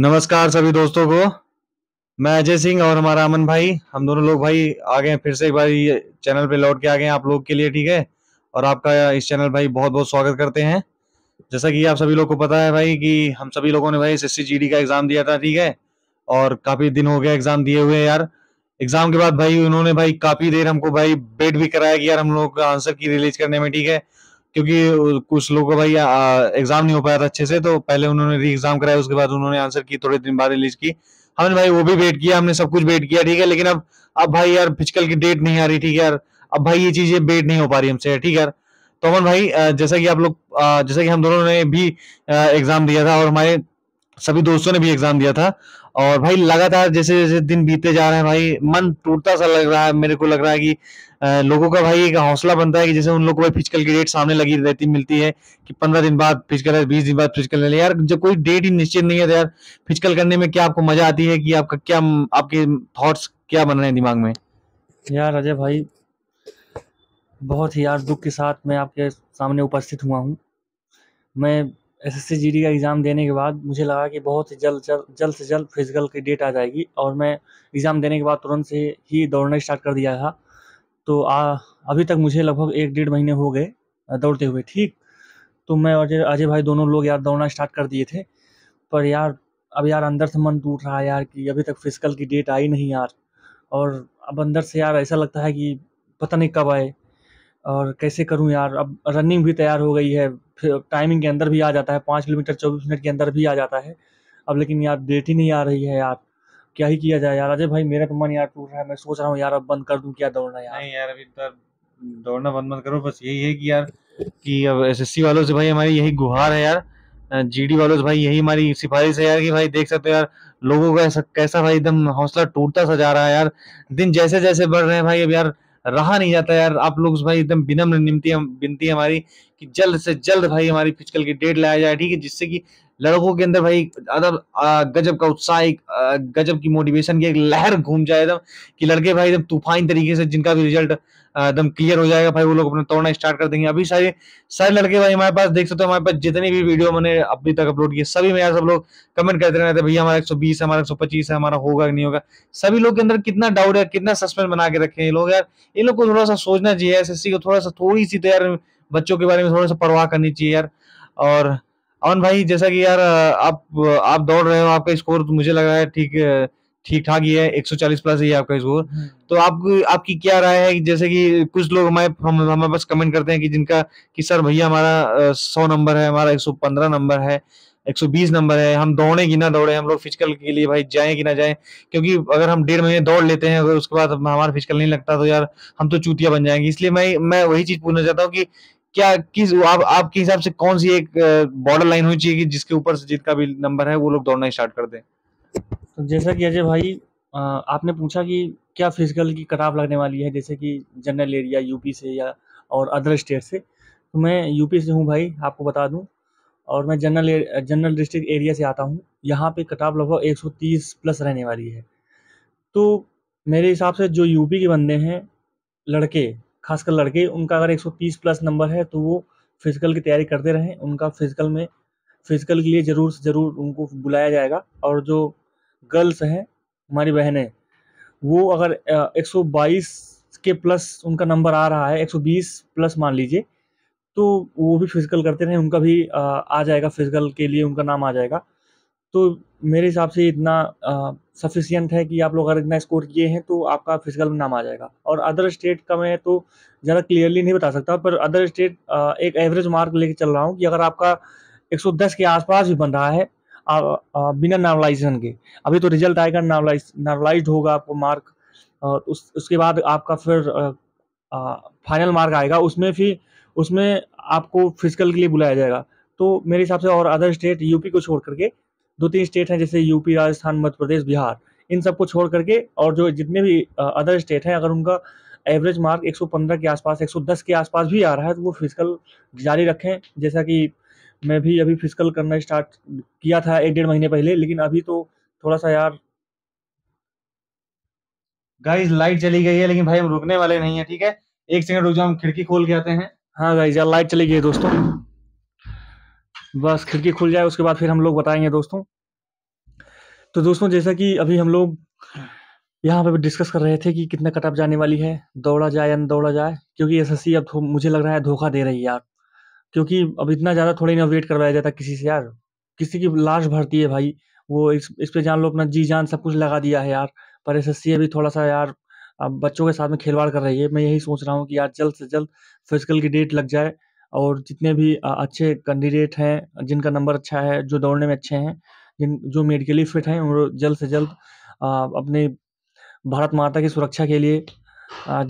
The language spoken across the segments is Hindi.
नमस्कार सभी दोस्तों को मैं अजय सिंह और हमारा अमन भाई हम दोनों लोग भाई आ गए फिर से एक बार ये चैनल पे लौट के आ गए आप लोग के लिए ठीक है और आपका इस चैनल भाई बहुत बहुत स्वागत करते हैं जैसा कि आप सभी लोग को पता है भाई कि हम सभी लोगों ने भाई एस एस का एग्ज़ाम दिया था ठीक है और काफ़ी दिन हो गया एग्ज़ाम दिए हुए यार एग्ज़ाम के बाद भाई उन्होंने भाई काफ़ी देर हमको भाई वेट भी कराया कि यार हम लोग का आंसर की रिलीज करने में ठीक है क्योंकि कुछ लोगों का भाई एग्जाम नहीं हो पाया था अच्छे से तो पहले उन्होंने री एग्जाम कराया उसके बाद उन्होंने आंसर की थोड़े दिन बाद रिलीज की हमने भाई वो भी वेट किया हमने सब कुछ वेट किया ठीक है लेकिन अब अब भाई यार फिजिकल की डेट नहीं आ रही ठीक है यार अब भाई ये चीजें वेट नहीं हो पा रही हमसे ठीक है यार तो अमन भाई जैसा कि आप लोग जैसा कि हम दोनों ने भी एग्जाम दिया था और हमारे सभी दोस्तों ने भी एग्जाम दिया था और भाई लगातार जैसे जैसे दिन बीते जा रहे हैं भाई मन टूटता सा लग रहा है मेरे को लग रहा है कि लोगों का भाई एक हौसला बनता है कि जैसे उन लोगों को भाई फिजिकल की डेट सामने लगी रहती मिलती है कि पंद्रह दिन बाद फिजिकल है बीस दिन बाद फिजिकल है यार जब कोई डेट ही निश्चित नहीं है तो यार फिजिकल करने में क्या आपको मजा आती है कि आपका क्या आपके थॉट्स क्या बन रहे हैं दिमाग में यार अजय भाई बहुत ही यार दुख के साथ मैं आपके सामने उपस्थित हुआ हूँ मैं एस एस का एग्ज़ाम देने के बाद मुझे लगा कि बहुत ही जल्द जल्द जल्द से जल्द फिजिकल की डेट आ जाएगी और मैं एग्ज़ाम देने के बाद तुरंत से ही दौड़ना स्टार्ट कर दिया था तो आ, अभी तक मुझे लगभग एक डेढ़ महीने हो गए दौड़ते हुए ठीक तो मैं और अजय भाई दोनों लोग यार दौड़ना स्टार्ट कर दिए थे पर यार अब यार अंदर से मन टूट रहा है यार कि अभी तक फिजिकल की डेट आई नहीं यार और अब अंदर से यार ऐसा लगता है कि पता नहीं कब आए और कैसे करूं यार अब रनिंग भी तैयार हो गई है टाइमिंग के अंदर भी आ जाता है पाँच किलोमीटर चौबीस मिनट के अंदर भी आ जाता है अब लेकिन यार डेट ही नहीं आ रही है यार क्या ही किया जाए यार अजय भाई मेरा तो मन यार टूट रहा है मैं सोच रहा हूँ यार अब बंद कर दूँ क्या दौड़ना यार नहीं यार अभी तो दौड़ना बंद मत करो बस यही है कि यार कि अब एसएससी वालों से भाई हमारी यही गुहार है यार जीडी वालों से भाई यही हमारी सिफारिश है यार कि भाई देख सकते हो यार लोगों का कैसा भाई एकदम हौसला टूटता सा जा रहा है यार दिन जैसे जैसे बढ़ रहे हैं भाई अब यार रहा नहीं जाता यार आप लोग भाई एकदम विनम्र निमती बिनती है हमारी कि जल्द से जल्द भाई हमारी फिजिकल की डेट लाया जाए ठीक है जिससे कि लड़कों के अंदर भाई अदब गजब का उत्साह एक गजब की मोटिवेशन की एक लहर घूम जाए एकदम कि लड़के भाई एकदम तूफान तरीके से जिनका भी रिजल्ट एकदम क्लियर हो जाएगा भाई वो लोग अपना तोड़ना स्टार्ट कर देंगे अभी सारे सारे लड़के भाई हमारे पास देख सकते हो हमारे पास जितने भी वीडियो मैंने अभी तक अपलोड किए सभी में यार सब लोग कमेंट करते रहते भैया हमारा 120 है हमारा पच्चीस है हमारा होगा कि नहीं होगा सभी लोग के अंदर कितना डाउट है कितना सस्पेंस बना के रखे हैं लोग यार इन लोग को थोड़ा सा सोचना चाहिए एस को थोड़ा सा थोड़ी सी तो यार बच्चों के बारे में थोड़ा सा परवाह करनी चाहिए यार और अमन भाई जैसा कि यार आप आप दौड़ रहे हो आपका स्कोर तो मुझे लग रहा है ठीक ठीक ठाक ही है 140 प्लस ही है आपका स्कोर हम्म। तो आप आपकी क्या राय है जैसे कि कुछ लोग हमारे हमारे पास कमेंट करते हैं कि जिनका कि सर भैया हमारा सौ नंबर है हमारा 115 नंबर है 120 नंबर है हम दौड़े कि ना दौड़े हम लोग फिजिकल के लिए भाई जाए कि ना जाए क्योंकि अगर हम डेढ़ महीने दौड़ लेते हैं अगर उसके बाद हमारा फिजिकल नहीं लगता तो यार हम तो चूतिया बन जाएंगे इसलिए मैं मैं वही चीज पूछना चाहता हूँ कि क्या किस आप आपके हिसाब से कौन सी एक बॉर्डर लाइन होनी चाहिए कि जिसके ऊपर से जितना भी नंबर है वो लोग दौड़ना स्टार्ट कर दें तो जैसा कि अजय भाई आपने पूछा कि क्या फिजिकल की कटाव लगने वाली है जैसे कि जनरल एरिया यूपी से या और अदर स्टेट से तो मैं यूपी से हूँ भाई आपको बता दूँ और मैं जनरल जनरल डिस्ट्रिक्ट एरिया से आता हूँ यहाँ पे कटाव लगभग 130 प्लस रहने वाली है तो मेरे हिसाब से जो यूपी के बंदे हैं लड़के खासकर लड़के उनका अगर 130 प्लस नंबर है तो वो फिजिकल की तैयारी करते रहें उनका फिजिकल में फिजिकल के लिए ज़रूर से ज़रूर उनको बुलाया जाएगा और जो गर्ल्स हैं हमारी बहनें वो अगर 122 के प्लस उनका नंबर आ रहा है 120 प्लस मान लीजिए तो वो भी फिजिकल करते रहें उनका भी आ जाएगा फिजिकल के लिए उनका नाम आ जाएगा तो मेरे हिसाब से इतना सफिशियंट है कि आप लोग अगर इतना स्कोर किए हैं तो आपका फिजिकल में नाम आ जाएगा और अदर स्टेट का मैं तो ज़्यादा क्लियरली नहीं बता सकता पर अदर स्टेट एक एवरेज मार्क लेके चल रहा हूँ कि अगर आपका 110 के आसपास भी बन रहा है आ, आ, बिना नॉर्मलाइजेशन के अभी तो रिजल्ट आएगा नॉर्मलाइज नॉर्मलाइज होगा आपको मार्क और उस उसके बाद आपका फिर फाइनल मार्क आएगा उसमें फिर उसमें आपको फिजिकल के लिए बुलाया जाएगा तो मेरे हिसाब से और अदर स्टेट यूपी को छोड़ करके दो तीन स्टेट हैं जैसे यूपी राजस्थान मध्य प्रदेश बिहार इन सबको छोड़ करके और जो जितने भी अदर स्टेट हैं अगर उनका एवरेज मार्क 115 के आसपास 110 के आसपास भी आ रहा है तो वो फिजिकल जारी रखें जैसा कि मैं भी अभी फिजिकल करना स्टार्ट किया था एक डेढ़ महीने पहले लेकिन अभी तो थोड़ा सा यार गाइस लाइट चली गई है लेकिन भाई हम रुकने वाले नहीं है ठीक है एक सेकंड रुक जाओ हम खिड़की खोल के आते हैं हाँ गाइज यार लाइट चली गई है दोस्तों बस खिड़की खुल जाए उसके बाद फिर हम लोग बताएंगे दोस्तों तो दोस्तों जैसा कि अभी हम लोग यहाँ पे डिस्कस कर रहे थे कि कितना कटअप जाने वाली है दौड़ा जाए या न दौड़ा जाए क्योंकि एस अब मुझे लग रहा है धोखा दे रही है यार क्योंकि अब इतना ज़्यादा थोड़ी ना वेट करवाया जाता किसी से यार किसी की लाश भरती है भाई वो इस इस पे जान लो अपना जी जान सब कुछ लगा दिया है यार पर एस एस अभी थोड़ा सा यार बच्चों के साथ में खिलवाड़ कर रही है मैं यही सोच रहा हूँ कि यार जल्द से जल्द फिजिकल की डेट लग जाए और जितने भी अच्छे कैंडिडेट हैं जिनका नंबर अच्छा है जो दौड़ने में अच्छे हैं जिन जो मेडिकली फिट हैं उन जल्द से जल्द अपने भारत माता की सुरक्षा के लिए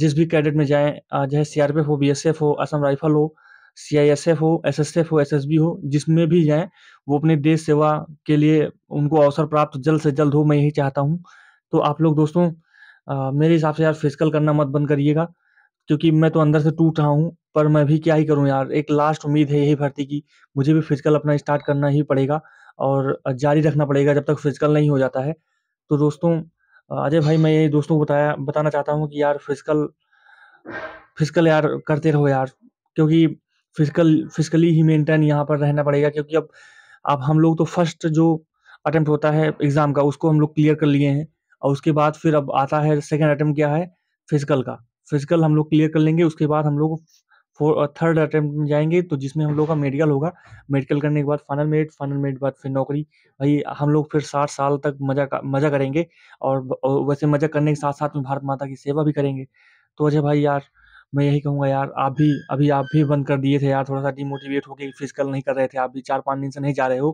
जिस भी कैडेट में जाएँ चाहे सी सीआरपीएफ हो, बी हो, असम राइफल हो, सी हो, एस हो, एस हो, जिसमें भी जाएँ वो अपने देश सेवा के लिए उनको अवसर प्राप्त जल्द से जल्द हो मैं यही चाहता हूँ। तो आप लोग दोस्तों मेरे हिसाब से यार फिजिकल करना मत बंद करिएगा। क्योंकि मैं तो अंदर से टूट रहा हूँ पर मैं भी क्या ही करूँ यार एक लास्ट उम्मीद है यही भर्ती की मुझे भी फिजिकल अपना स्टार्ट करना ही पड़ेगा और जारी रखना पड़ेगा जब तक फिजिकल नहीं हो जाता है तो दोस्तों अजय भाई मैं यही दोस्तों को बताया बताना चाहता हूँ कि यार फिजिकल फिजिकल यार करते रहो यार क्योंकि फिजिकल फिजिकली ही मेंटेन यहाँ पर रहना पड़ेगा क्योंकि अब अब हम लोग तो फर्स्ट जो अटैम्प्ट होता है एग्ज़ाम का उसको हम लोग क्लियर कर लिए हैं और उसके बाद फिर अब आता है सेकेंड अटैम्प्ट क्या है फिजिकल का फिजिकल हम लोग क्लियर कर लेंगे उसके बाद हम लोग फोर थर्ड अटैम्प्ट में जाएंगे तो जिसमें हम लोग का मेडिकल होगा मेडिकल करने के बाद फाइनल मेड फाइनल मेड बाद फिर नौकरी भाई हम लोग फिर साठ साल तक मजा मजा करेंगे और वैसे मजा करने के साथ साथ में भारत माता की सेवा भी करेंगे तो अजय अच्छा भाई यार मैं यही कहूँगा यार आप भी अभी आप भी बंद कर दिए थे यार थोड़ा सा डिमोटिवेट होकर फिजिकल नहीं कर रहे थे आप भी चार पाँच दिन से नहीं जा रहे हो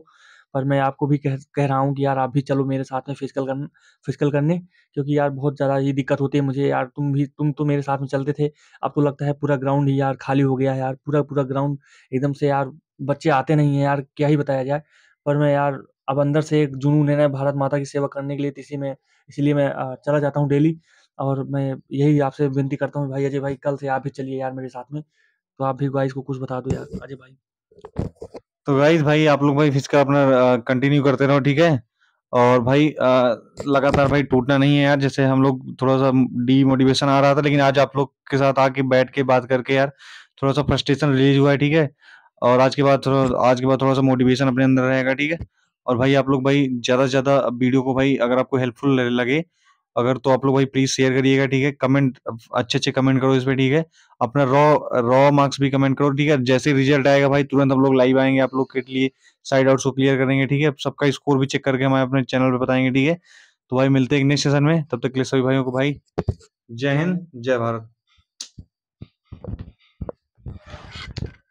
पर मैं आपको भी कह कह रहा हूँ कि यार आप भी चलो मेरे साथ में फिजिकल कर फिजिकल करने क्योंकि यार बहुत ज़्यादा ये दिक्कत होती है मुझे यार तुम भी तुम तो मेरे साथ में चलते थे अब तो लगता है पूरा ग्राउंड ही यार खाली हो गया है यार पूरा पूरा ग्राउंड एकदम से यार बच्चे आते नहीं हैं यार क्या ही बताया जाए पर मैं यार अब अंदर से एक जुनून है ना भारत माता की सेवा करने के लिए इसी में इसीलिए मैं चला जाता हूँ डेली और मैं यही आपसे विनती करता हूँ भाई अजय भाई कल से आप भी चलिए यार मेरे साथ में तो आप भी गाइस को कुछ बता दो यार अजय भाई तो गाइस भाई आप लोग भाई फिर का अपना कंटिन्यू करते रहो ठीक है और भाई लगातार भाई टूटना नहीं है यार जैसे हम लोग थोड़ा सा डीमोटिवेशन आ रहा था लेकिन आज आप लोग के साथ आके बैठ के बात करके यार थोड़ा सा फ्रस्ट्रेशन रिलीज हुआ है ठीक है और आज के बाद थोड़ा आज के बाद थोड़ा सा मोटिवेशन अपने अंदर रहेगा ठीक है और भाई आप लोग भाई ज़्यादा से ज़्यादा वीडियो को भाई अगर आपको हेल्पफुल लगे अगर तो आप लोग भाई प्लीज शेयर करिएगा ठीक है कमेंट अच्छे अच्छे कमेंट करो इस पर ठीक है अपना रॉ रॉ मार्क्स भी कमेंट करो ठीक है जैसे रिजल्ट आएगा भाई तुरंत हम लोग लाइव आएंगे आप लोग के लिए साइड आउट शो क्लियर करेंगे ठीक है सबका स्कोर भी चेक करके हमारे अपने चैनल पर बताएंगे ठीक है तो भाई मिलते हैं नेक्स्ट सेशन में तब तक के लिए सभी भाइयों को भाई जय हिंद जय भारत